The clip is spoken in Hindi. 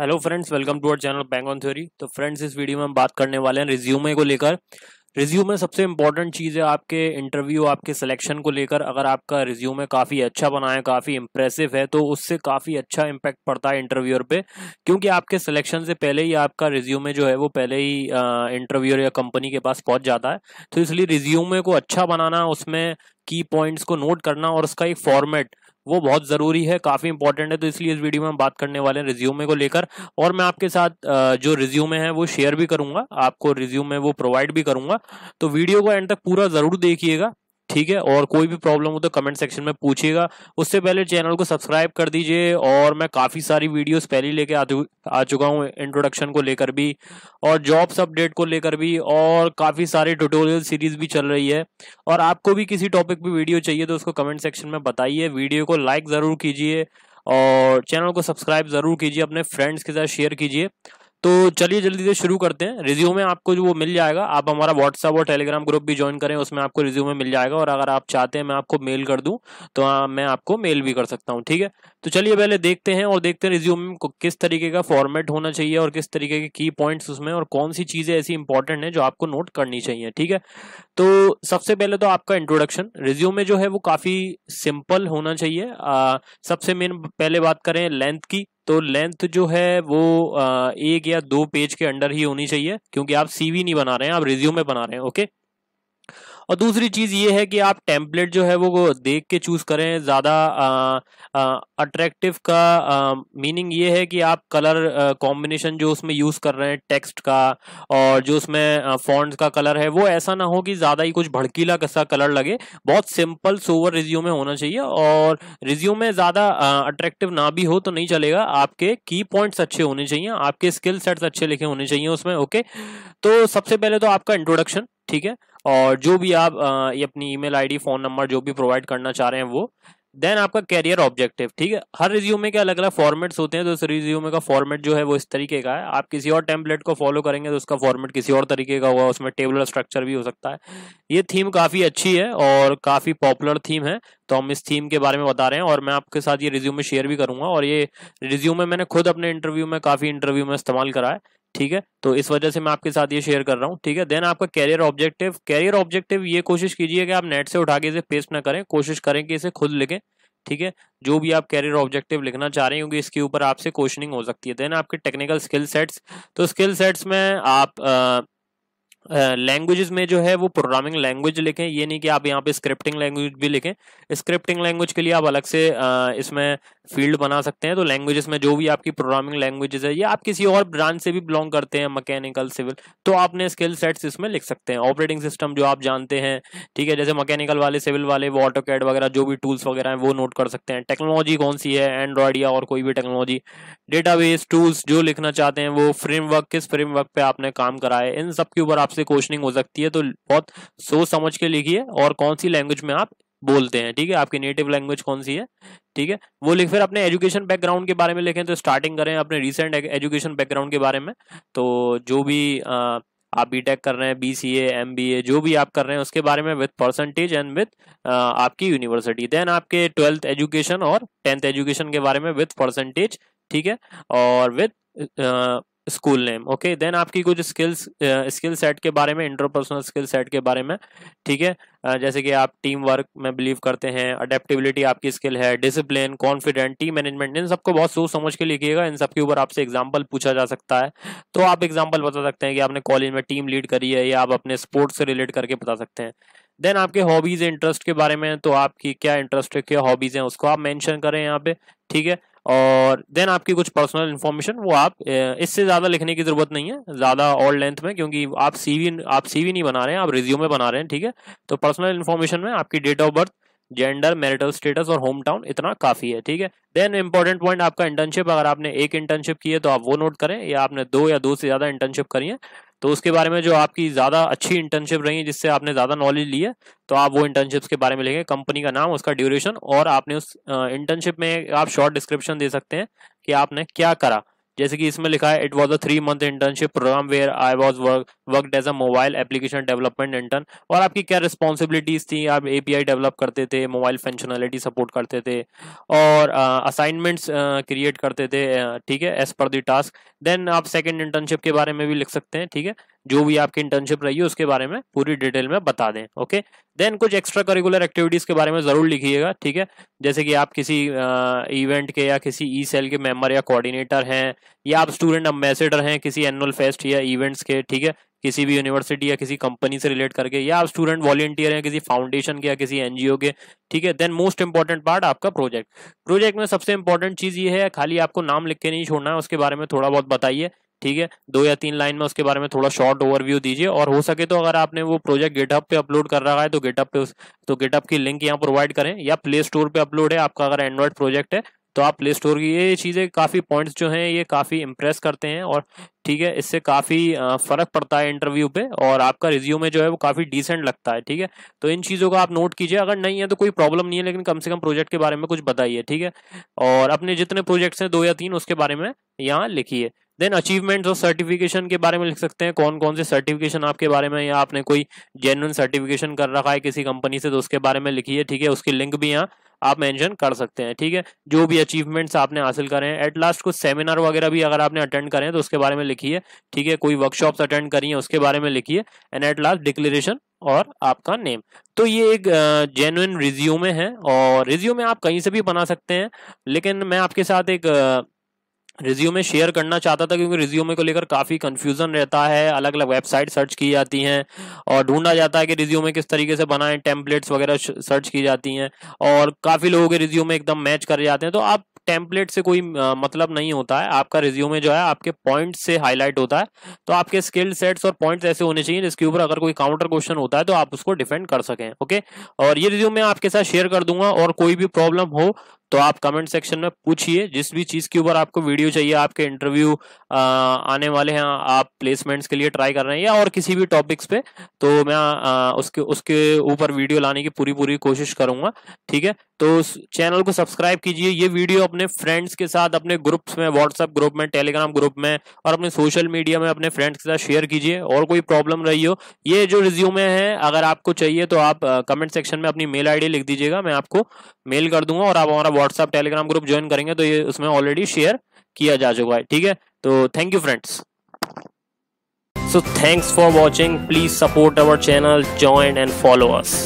hello friends welcome to our channel bank on theory तो फ्रेंड्स इस वीडियो में हम बात करने वाले हैं रिज्यूमे को लेकर रिज्यूमे सबसे इंपॉर्टेंट चीज़ है आपके इंटरव्यू आपके सिलेक्शन को लेकर अगर आपका रिज्यूमे काफ़ी अच्छा बना है काफ़ी इंप्रेसिव है तो उससे काफ़ी अच्छा इम्पैक्ट पड़ता है इंटरव्यूअर पे क्योंकि आपके सिलेक्शन से पहले ही आपका रिज्यूमे जो है वो पहले ही इंटरव्यूअर या कंपनी के पास पहुंच जाता है तो इसलिए रिज्यूमे को अच्छा बनाना उसमें की पॉइंट्स को नोट करना और उसका एक फॉर्मेट वो बहुत ज़रूरी है काफ़ी इंपॉर्टेंट है तो इसलिए इस वीडियो में हम बात करने वाले हैं रिज्यूमे को लेकर और मैं आपके साथ जो रिज्यूमे है वो शेयर भी करूंगा आपको रिज्यूमे वो प्रोवाइड भी करूंगा तो वीडियो को एंड तक पूरा ज़रूर देखिएगा ठीक है और कोई भी प्रॉब्लम हो तो कमेंट सेक्शन में पूछिएगा उससे पहले चैनल को सब्सक्राइब कर दीजिए और मैं काफ़ी सारी वीडियोस पहले लेके आ, आ चुका हूँ इंट्रोडक्शन को लेकर भी और जॉब्स अपडेट को लेकर भी और काफ़ी सारे ट्यूटोरियल सीरीज भी चल रही है और आपको भी किसी टॉपिक पर वीडियो चाहिए तो उसको कमेंट सेक्शन में बताइए वीडियो को लाइक ज़रूर कीजिए और चैनल को सब्सक्राइब ज़रूर कीजिए अपने फ्रेंड्स के साथ शेयर कीजिए तो चलिए जल्दी से शुरू करते हैं रिज्यूम में आपको जो वो मिल जाएगा आप हमारा व्हाट्सअप और टेलीग्राम ग्रुप भी ज्वाइन करें उसमें आपको रिज्यूम मिल जाएगा और अगर आप चाहते हैं मैं आपको मेल कर दूं तो आ, हाँ, मैं आपको मेल भी कर सकता हूं ठीक है तो चलिए पहले देखते हैं और देखते हैं रिज्यूम को किस तरीके का फॉर्मेट होना चाहिए और किस तरीके के की पॉइंट्स उसमें और कौन सी चीज़ें ऐसी इंपॉर्टेंट हैं जो आपको नोट करनी चाहिए ठीक है तो सबसे पहले तो आपका इंट्रोडक्शन रिज्यूम में जो है वो काफ़ी सिंपल होना चाहिए सबसे मेन पहले बात करें लेंथ की तो लेंथ जो है वो एक या दो पेज के अंडर ही होनी चाहिए क्योंकि आप सीवी नहीं बना रहे हैं आप रिज्यूमे बना रहे हैं ओके और दूसरी चीज़ ये है कि आप टेम्पलेट जो है वो देख के चूज़ करें ज़्यादा अट्रैक्टिव का मीनिंग ये है कि आप कलर कॉम्बिनेशन जो उसमें यूज़ कर रहे हैं टेक्स्ट का और जो उसमें फॉन्ट्स का कलर है वो ऐसा ना हो कि ज़्यादा ही कुछ भड़कीला कैसा कलर लगे बहुत सिंपल सोवर रिज्यूम में होना चाहिए और रिज्यूम में ज़्यादा अट्रैक्टिव ना भी हो तो नहीं चलेगा आपके की पॉइंट्स अच्छे होने चाहिए आपके स्किल सेट्स अच्छे लिखे होने चाहिए उसमें ओके तो सबसे पहले तो आपका इंट्रोडक्शन ठीक है और जो भी आप ये अपनी ईमेल आईडी फ़ोन नंबर जो भी प्रोवाइड करना चाह रहे हैं वो देन आपका कैरियर ऑब्जेक्टिव ठीक है हर रिज्यूमे के अलग अलग फॉर्मेट्स होते हैं तो उस रिज्यूमे का फॉर्मेट जो है वो इस तरीके का है आप किसी और टेम्पलेट को फॉलो करेंगे तो उसका फॉर्मेट किसी और तरीके का होगा उसमें टेबल स्ट्रक्चर भी हो सकता है ये थीम काफ़ी अच्छी है और काफ़ी पॉपुलर थीम है तो हम इस थीम के बारे में बता रहे हैं और मैं आपके साथ ये रिज्यूमे शेयर भी करूँगा और ये रिज्यूमे मैंने खुद अपने इंटरव्यू में काफ़ी इंटरव्यू में इस्तेमाल करा है ठीक है तो इस वजह से मैं आपके साथ ये शेयर कर रहा हूँ ठीक है देन आपका कैरियर ऑब्जेक्टिव कैरियर ऑब्जेक्टिव ये कोशिश कीजिए कि आप नेट से उठा के इसे पेस्ट ना करें कोशिश करें कि इसे खुद लिखें ठीक है जो भी आप कैरियर ऑब्जेक्टिव लिखना चाह रहे होंगे इसके ऊपर आपसे क्वेश्चनिंग हो सकती है देन आपके टेक्निकल स्किल सेट्स तो स्किल सेट्स में आप लैंग्वेजेस में जो है वो प्रोग्रामिंग लैंग्वेज लिखें ये नहीं कि आप यहाँ पे स्क्रिप्टिंग लैंग्वेज भी लिखें स्क्रिप्टिंग लैंग्वेज के लिए आप अलग से इसमें फील्ड बना सकते हैं तो लैंग्वेजेस में जो भी आपकी प्रोग्रामिंग लैंग्वेजेस है या आप किसी और ब्रांच से भी बिलोंग करते हैं मकैनिकल सिविल तो आपने स्किल सेट्स इसमें लिख सकते हैं ऑपरेटिंग सिस्टम जो आप जानते हैं ठीक है जैसे मकैनिकल वाले सिविल वाले वो ऑटो कैड वगैरह जो भी टूल्स वगैरह हैं वो नोट कर सकते हैं टेक्नोलॉजी कौन सी है एंड्रॉयड या और कोई भी टेक्नोलॉजी डेटाबेस टूल्स जो लिखना चाहते हैं वो फ्रेमवर्क किस फ्रेमवर्क पे आपने काम करा है इन सब के ऊपर आप आपसे क्वेश्चनिंग हो सकती है तो बहुत सोच समझ के लिखिए और कौन सी लैंग्वेज में आप बोलते हैं ठीक है आपके नेटिव लैंग्वेज कौन सी है ठीक है वो लिख फिर अपने एजुकेशन बैकग्राउंड के बारे में लिखें तो स्टार्टिंग करें अपने रिसेंट एजुकेशन बैकग्राउंड के बारे में तो जो भी आ, आप बीटेक कर रहे हैं B C M B A जो भी आप कर रहे हैं उसके बारे में विथ परसेंटेज एंड विथ आपकी यूनिवर्सिटी देन आपके ट्वेल्थ एजुकेशन और टेंथ एजुकेशन के बारे में विथ परसेंटेज ठीक है और with school name okay then आपकी कुछ स्किल्स स्किल सेट के बारे में इंटरपर्सनल स्किल सेट के बारे में ठीक है uh, जैसे कि आप टीम वर्क में बिलीव करते हैं अडेप्टिबिलिटी आपकी स्किल है डिसिप्लिन कॉन्फिडेंट टीम मैनेजमेंट इन सबको बहुत सोच समझ के लिखिएगा इन सबके ऊपर आपसे एग्जाम्पल पूछा जा सकता है तो आप एग्जाम्पल बता सकते हैं कि आपने कॉलेज में टीम लीड करी है या आप अपने स्पोर्ट्स से रिलेट करके बता सकते हैं देन आपके हॉबीज़ इंटरेस्ट के बारे में तो आपकी क्या इंटरेस्ट है क्या हॉबीज़ हैं उसको आप मेंशन करें यहाँ पे ठीक है और देन आपकी कुछ पर्सनल इन्फॉर्मेशन वो आप इससे ज़्यादा लिखने की ज़रूरत नहीं है ज़्यादा और लेंथ में क्योंकि आप सीवी आप सीवी नहीं बना रहे हैं आप रिज्यूमे बना रहे हैं ठीक है तो पर्सनल इन्फॉर्मेशन में आपकी date of birth gender marital status और होम टाउन इतना काफ़ी है ठीक है देन इंपॉर्टेंट पॉइंट आपका इंटर्नशिप अगर आपने एक इंटर्नशिप की है तो आप वो नोट करें या आपने दो या दो से ज़्यादा इंटर्नशिप करी है तो उसके बारे में जो आपकी ज़्यादा अच्छी इंटर्नशिप रही है जिससे आपने ज़्यादा नॉलेज ली है तो आप वो इंटर्नशिप्स के बारे में लेंगे कंपनी का नाम उसका ड्यूरेशन और आपने उस इंटर्नशिप में आप शॉर्ट डिस्क्रिप्शन दे सकते हैं कि आपने क्या करा जैसे कि इसमें लिखा है it was a three month internship programme where I was work worked as a mobile application development intern और आपकी क्या रिस्पॉन्सिबिलिटीज थी आप ए पी आई डेवलप करते थे मोबाइल फंक्शनलिटी सपोर्ट करते थे और असाइनमेंट्स क्रिएट करते थे ठीक है as per task task then आप सेकेंड इंटर्नशिप के बारे में भी लिख सकते हैं ठीक है जो भी आपकी इंटर्नशिप रही है उसके बारे में पूरी डिटेल में बता दें ओके देन कुछ एक्स्ट्रा करिकुलर एक्टिविटीज़ के बारे में ज़रूर लिखिएगा ठीक है जैसे कि आप किसी इवेंट के या किसी ई सेल के मेंबर या कोऑर्डिनेटर हैं या आप स्टूडेंट एम्बेसडर हैं किसी एनुअल फेस्ट या इवेंट्स के ठीक है किसी भी यूनिवर्सिटी या किसी कंपनी से रिलेट करके या आप स्टूडेंट वॉलेंटियर हैं किसी फाउंडेशन के या किसी एनजीओ के ठीक है देन मोस्ट इंपॉर्टेंट पार्ट आपका प्रोजेक्ट प्रोजेक्ट में सबसे इंपॉर्टेंट चीज़ ये है खाली आपको नाम लिख के नहीं छोड़ना है उसके बारे में थोड़ा बहुत बताइए ठीक है दो या तीन लाइन में उसके बारे में थोड़ा शॉर्ट ओवरव्यू दीजिए और हो सके तो अगर आपने वो प्रोजेक्ट गेटअप पे अपलोड कर रहा है तो गेटअप पे उस तो गेटअप की लिंक यहाँ प्रोवाइड करें या प्ले स्टोर पे अपलोड है आपका अगर एंड्रॉइड प्रोजेक्ट है तो आप प्ले स्टोर की ये चीज़ें काफ़ी पॉइंट्स जो हैं ये काफ़ी इम्प्रेस करते हैं और ठीक है इससे काफ़ी फ़र्क पड़ता है इंटरव्यू पे और आपका रिज्यूमे जो है वो काफ़ी डिसेंट लगता है ठीक है तो इन चीज़ों का आप नोट कीजिए अगर नहीं है तो कोई प्रॉब्लम नहीं है लेकिन कम से कम प्रोजेक्ट के बारे में कुछ बताइए ठीक है और अपने जितने प्रोजेक्ट्स हैं दो या तीन उसके बारे में यहाँ लिखिए देन अचीवमेंट्स और सर्टिफिकेशन के बारे में लिख सकते हैं कौन कौन से सर्टिफिकेशन आपके बारे में या आपने कोई जेन्यून सर्टिफिकेशन कर रखा है किसी कंपनी से तो उसके बारे में लिखिए ठीक है उसकी लिंक भी यहाँ आप मेंशन कर सकते हैं ठीक है जो भी अचीवमेंट्स आपने हासिल करें हैं एट लास्ट कुछ सेमिनार वगैरह भी अगर आपने अटेंड करें तो उसके बारे में लिखिए ठीक है कोई वर्कशॉप्स अटेंड करी हैं उसके बारे में लिखिए एंड एट लास्ट डिक्लेरेशन और आपका नेम तो ये एक जेन्युन रिज्यूमे है और रिज्यूमे आप कहीं से भी बना सकते हैं लेकिन मैं आपके साथ एक रिज्यूमे शेयर करना चाहता था क्योंकि रिज्यूमे को लेकर काफ़ी कंफ्यूजन रहता है अलग अलग वेबसाइट सर्च की जाती हैं और ढूंढा जाता है कि रिज्यूमे किस तरीके से बनाएं टेम्पलेट्स वगैरह सर्च की जाती हैं और काफ़ी लोगों के रिज्यूमे एकदम मैच कर जाते हैं तो आप टेम्पलेट से कोई मतलब नहीं होता है आपका रिज्यूमे जो है आपके पॉइंट से हाईलाइट होता है तो आपके स्किल सेट्स और पॉइंट्स ऐसे होने चाहिए जिसके ऊपर अगर कोई काउंटर क्वेश्चन होता है तो आप उसको डिफेंड कर सकें ओके और ये रिज्यूमे आपके साथ शेयर कर दूंगा और कोई भी प्रॉब्लम हो तो आप कमेंट सेक्शन में पूछिए जिस भी चीज़ के ऊपर आपको वीडियो चाहिए आपके इंटरव्यू आने वाले हैं आप प्लेसमेंट्स के लिए ट्राई कर रहे हैं या और किसी भी टॉपिक्स पे तो मैं आ, उसके उसके ऊपर वीडियो लाने की पूरी पूरी कोशिश करूंगा ठीक है तो चैनल को सब्सक्राइब कीजिए ये वीडियो अपने फ्रेंड्स के साथ अपने ग्रुप्स में व्हाट्सएप ग्रुप में टेलीग्राम ग्रुप में और अपने सोशल मीडिया में अपने फ्रेंड्स के साथ शेयर कीजिए और कोई प्रॉब्लम रही हो ये जो रिज्यूमे है अगर आपको चाहिए तो आप कमेंट सेक्शन में अपनी मेल आईडी लिख दीजिएगा मैं आपको मेल कर दूंगा और आप हमारा व्हाट्सएप टेलीग्राम ग्रुप ज्वाइन करेंगे तो ये उसमें ऑलरेडी शेयर किया जा चुका है ठीक है तो thank you friends so thanks for watching please support our channel join and follow us